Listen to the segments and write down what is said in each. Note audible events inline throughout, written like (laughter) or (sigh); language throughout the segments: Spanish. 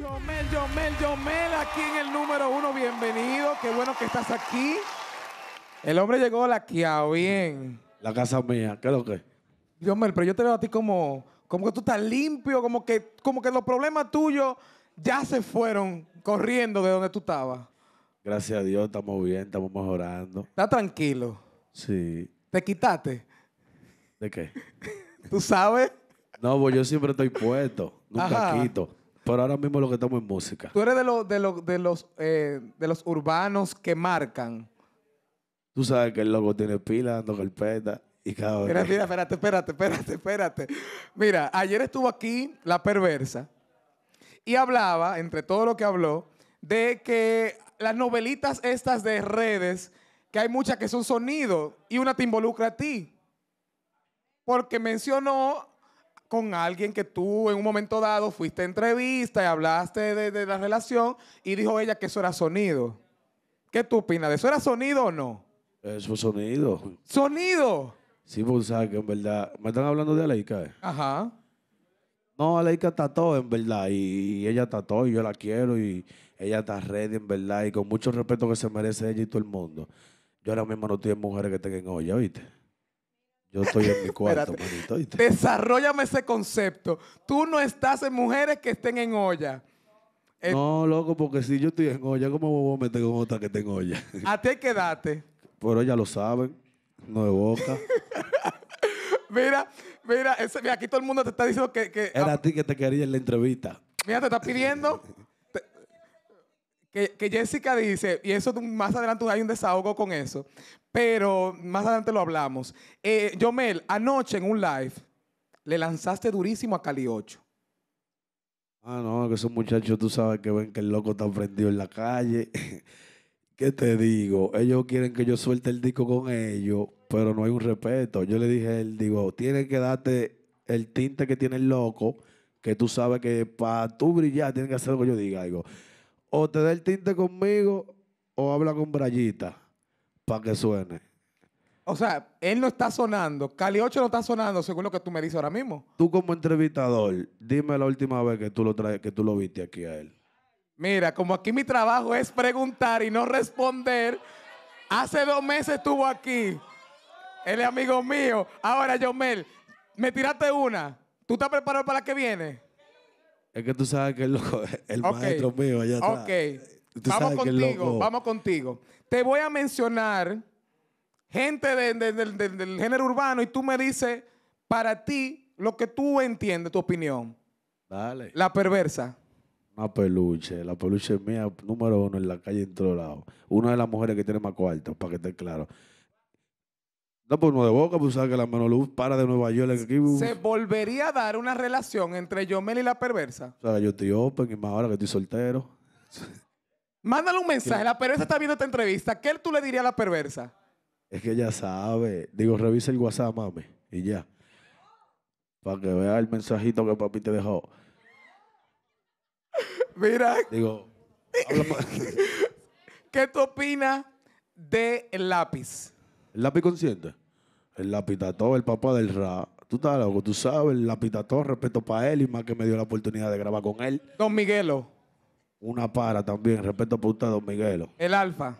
Yomel, Yomel, Yomel, aquí en el número uno, bienvenido, qué bueno que estás aquí. El hombre llegó laqueado, bien. La casa mía, ¿qué es lo que? Yomel, pero yo te veo a ti como, como que tú estás limpio, como que, como que los problemas tuyos ya se fueron corriendo de donde tú estabas. Gracias a Dios, estamos bien, estamos mejorando. Está tranquilo? Sí. ¿Te quitaste? ¿De qué? (laughs) ¿Tú sabes? No, pues yo siempre estoy puesto, nunca quito. Pero ahora mismo lo que estamos en música. Tú eres de, lo, de, de, los, eh, de los urbanos que marcan. Tú sabes que el loco tiene pila, dando carpeta. Y cada Mira, mira, espérate, espérate, espérate, espérate. Mira, ayer estuvo aquí la perversa y hablaba, entre todo lo que habló, de que las novelitas estas de redes, que hay muchas que son sonido y una te involucra a ti. Porque mencionó con alguien que tú en un momento dado fuiste a entrevista y hablaste de, la relación y dijo ella que eso era sonido. ¿Qué tú opinas? ¿De eso era sonido o no? Eso es sonido. ¿Sonido? Sí, pues sabes que en verdad. Me están hablando de Aleika. Eh? Ajá. No, Aleika todo, en verdad. Y, ella está todo y yo la quiero. Y ella está ready en verdad. Y con mucho respeto que se merece ella y todo el mundo. Yo ahora mismo no tengo mujeres que tengan olla, ¿viste? Yo estoy en mi (laughs) cuarto, manito. Desarrollame ese concepto. Tú no estás en mujeres que estén en olla. Eh, no, loco, porque si yo estoy en olla, ¿cómo me voy a meter con otra que en olla? (laughs) ¿A ti quédate? Pero ya lo saben, no de boca. (laughs) Mira, mira, aquí todo el mundo te está diciendo que... que Era a ti que te quería en la entrevista. mira, te está pidiendo que, Jessica dice, y eso más adelante hay un desahogo con eso, pero más adelante lo hablamos. Eh, Yomel, anoche en un live le lanzaste durísimo a Cali 8. Ah, no, que esos muchachos tú sabes que ven que el loco está prendido en la calle. (laughs) ¿Qué te digo? Ellos quieren que yo suelte el disco con ellos, pero no hay un respeto. Yo le dije a él, digo, tienes que darte el tinte que tiene el loco, que tú sabes que para tú brillar tienes que hacer lo que yo diga. Digo, o te da el tinte conmigo o habla con Brayita para que suene. O sea, él no está sonando. Cali 8 no está sonando, según lo que tú me dices ahora mismo. Tú como entrevistador, dime la última vez que tú lo que tú lo viste aquí a él. Mira, como aquí mi trabajo es preguntar y no responder, hace dos meses estuvo aquí. Él es amigo mío. Ahora, Yomel, me tiraste una. ¿Tú estás preparado para la que viene? Es que tú sabes que el, loco, (laughs) el maestro mío allá está. Ok. Vamos contigo, vamos contigo. Te voy a mencionar gente del género urbano y tú me dices, para ti, lo que tú entiendes, tu opinión. Dale. La perversa. Una peluche. La peluche mía, número uno, en la calle en todos lados. Una de las mujeres que tiene más cuarto, para que esté claro. No, pues no de boca, pues sabes que la luz para de Nueva York. Pues, ¿Se volvería a dar una relación entre Yomel y la perversa? O sea, yo estoy open y más ahora que estoy soltero. Mándale un mensaje. La perversa está viendo esta entrevista. ¿Qué tú le dirías a la perversa? Es que ya sabe. Digo, revisa el WhatsApp, mami. Y ya. Para que vea el mensajito que papi te dejó. Mira. Digo, (laughs) ¿qué tú opinas de lápiz? lápiz consciente? El todo el papá del rap. Tú estás loco, tú sabes, el todo respeto para él y más que me dio la oportunidad de grabar con él. Don Miguelo. Una para también, respeto para usted, Don Miguelo. El Alfa.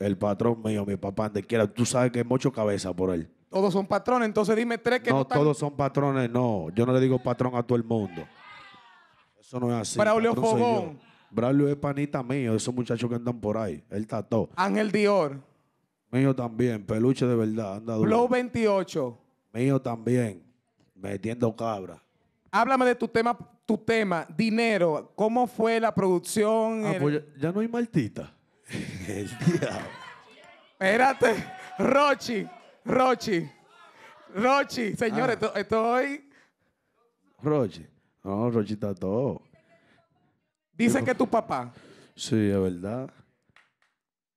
El patrón mío, mi papá, donde quiera. Tú sabes que hay mucho cabeza por él. Todos son patrones, entonces dime tres que no. No, todos son patrones, no. Yo no le digo patrón a todo el mundo. Eso no es así. Braulio Fogón. Braulio es panita mío, esos muchachos que andan por ahí. Él está todo. Ángel Dior. Mío también, peluche de verdad. Anda duro. Blow 28. Mío también, metiendo cabra. Háblame de tu tema, tu tema, dinero. ¿Cómo fue la producción? Ah, pues ya, no hay Martita. (laughs) Espérate, Rochi, Rochi, Rochi, señores, ah. estoy... Rochi, no, Rochi está todo. Dicen que tu papá. Sí, es verdad.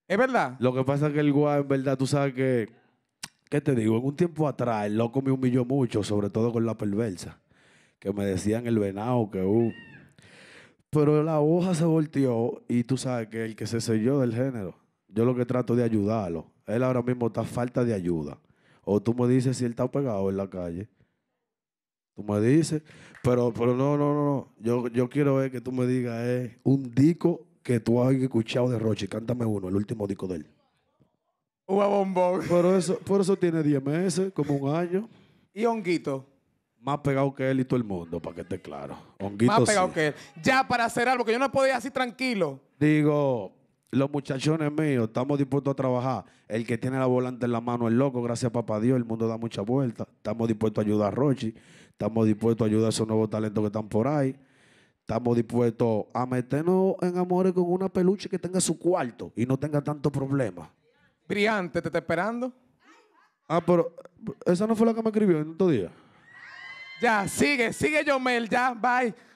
¿Es verdad? Lo que pasa es que el guay, en verdad, tú sabes que. ¿Qué te digo? En un tiempo atrás, el loco me humilló mucho, sobre todo con la perversa. Que me decían el venado, que. Uh, pero la hoja se volteó y tú sabes que el que se selló del género, yo lo que trato de ayudarlo. Él ahora mismo está falta de ayuda. O tú me dices si él está pegado en la calle. Tú me dices, pero, pero no, no, no, no. Yo, yo quiero ver que tú me digas, es eh, un dico que tú has escuchado de Rochi. Cántame uno, el último disco de él. Uva bombón. eso, por eso tiene 10 meses, como un año. Y honguito. Más pegado que él y todo el mundo, para que esté claro. Honguito Más pegado que él. Ya, para hacer algo, que yo no podía así tranquilo. Digo, los muchachones míos, estamos dispuestos a trabajar. El que tiene la volante en la mano es loco, gracias a papá Dios, el mundo da mucha vuelta. Estamos dispuestos a ayudar a Rochi, estamos dispuestos a ayudar a esos nuevos talentos que están por ahí estamos dispuestos a meternos en amores con una peluche que tenga su cuarto y no tenga tanto problemas. Brillante, ¿te está esperando? Ah, pero esa no fue la que me escribió en otro día. Ya, sigue, sigue Yomel, ya, bye.